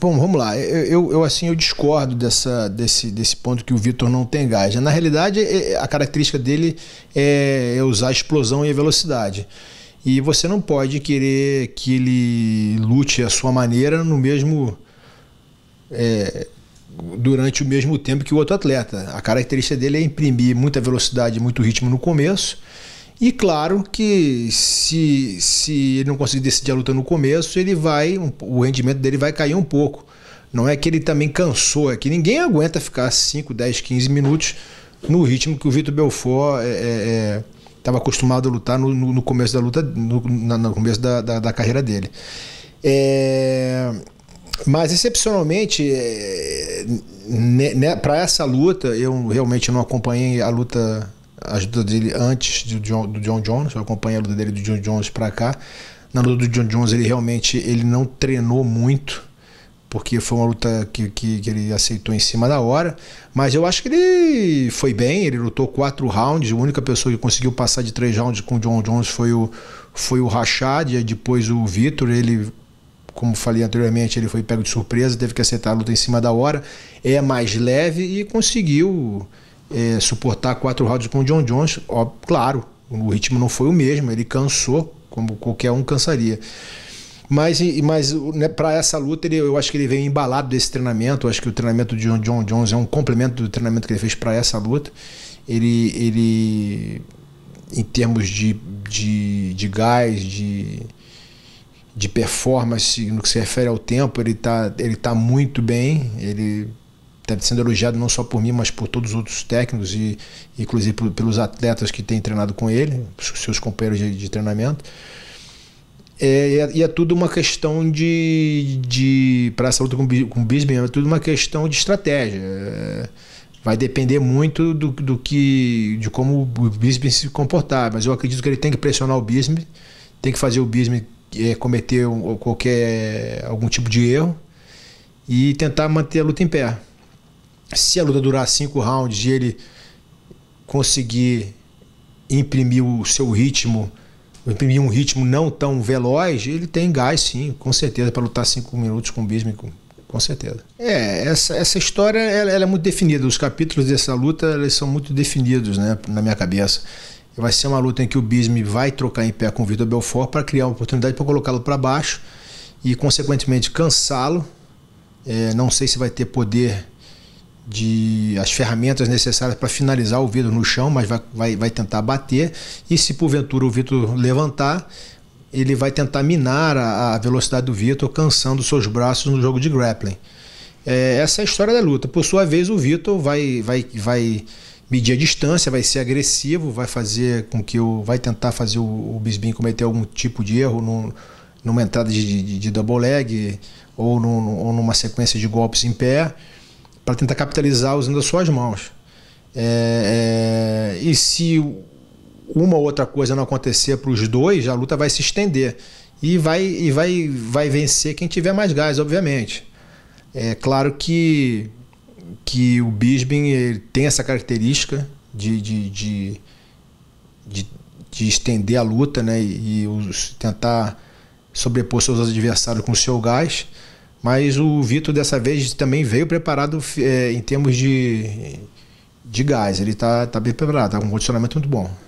Bom, vamos lá. Eu, eu, assim eu discordo dessa, desse, desse ponto que o Vitor não tem gás. Né? Na realidade, é, é, a característica dele é, é usar a explosão e a velocidade. E você não pode querer que ele lute a sua maneira no mesmo. É, durante o mesmo tempo que o outro atleta. A característica dele é imprimir muita velocidade, muito ritmo no começo e claro que se, se ele não conseguir decidir a luta no começo, ele vai o rendimento dele vai cair um pouco. Não é que ele também cansou, é que ninguém aguenta ficar 5, 10, 15 minutos no ritmo que o Vitor Belfort estava é, é, é acostumado a lutar no, no, começo da luta, no, no começo da, da, da, carreira dele. É, mas excepcionalmente, né, para essa luta, eu realmente não acompanhei a luta a ajuda dele antes do John, do John Jones, eu a luta dele do John Jones para cá. Na luta do John Jones ele realmente ele não treinou muito, porque foi uma luta que, que, que, ele aceitou em cima da hora, mas eu acho que ele foi bem, ele lutou quatro rounds, a única pessoa que conseguiu passar de três rounds com o John Jones foi o, foi o Rachad, e depois o Vitor, ele como falei anteriormente, ele foi pego de surpresa, teve que aceitar a luta em cima da hora, é mais leve e conseguiu é, suportar quatro rounds com o John Jones, ó, claro, o ritmo não foi o mesmo, ele cansou, como qualquer um cansaria. Mas, mas né, para essa luta, ele, eu acho que ele veio embalado desse treinamento. Eu acho que o treinamento de John, Jones é um complemento do treinamento que ele fez para essa luta. Ele, ele, em termos de, de, de gás, de, de performance, no que se refere ao tempo, ele está ele tá muito bem. Ele está sendo elogiado não só por mim, mas por todos os outros técnicos e inclusive pelos atletas que têm treinado com ele, seus companheiros de, de treinamento. É, e é, é, tudo uma questão de, de para essa luta com, com o Bisbee, é tudo uma questão de estratégia. É, vai depender muito do, do que de como o Bisbee se comportar, mas eu acredito que ele tem que pressionar o Bisbee, tem que fazer o Bisbee é, cometer um, qualquer algum tipo de erro e tentar manter a luta em pé se a luta durar cinco rounds e ele conseguir imprimir o seu ritmo, imprimir um ritmo não tão veloz, ele tem gás sim, com certeza, para lutar cinco minutos com o Bismarck, com certeza. É, essa, essa história ela, ela, é muito definida, os capítulos dessa luta eles são muito definidos né, na minha cabeça. Vai ser uma luta em que o Bisme vai trocar em pé com o Vitor Belfort para criar uma oportunidade para colocá-lo para baixo e, consequentemente, cansá-lo. É, não sei se vai ter poder de as ferramentas necessárias para finalizar o vidro no chão, mas vai, vai, vai tentar bater. E se porventura o vidro levantar, ele vai tentar minar a, a velocidade do Vitor, cansando seus braços no jogo de grappling. É, essa é a história da luta. Por sua vez, o Vitor vai, vai, vai medir a distância, vai ser agressivo, vai fazer com que o. vai tentar fazer o, o Bisbin cometer algum tipo de erro no, numa entrada de, de, de double leg ou, ou numa sequência de golpes em pé para tentar capitalizar usando as suas mãos. É, é, e se uma ou outra coisa não acontecer para os dois, a luta vai se estender e vai e vai vai vencer quem tiver mais gás, obviamente. É claro que que o Bisbin tem essa característica de, de, de, de, de estender a luta né? e, e os, tentar sobrepor seus adversários com o seu gás. Mas o Vitor dessa vez também veio preparado é, em termos de, de gás. Ele está tá bem preparado, está com um condicionamento muito bom.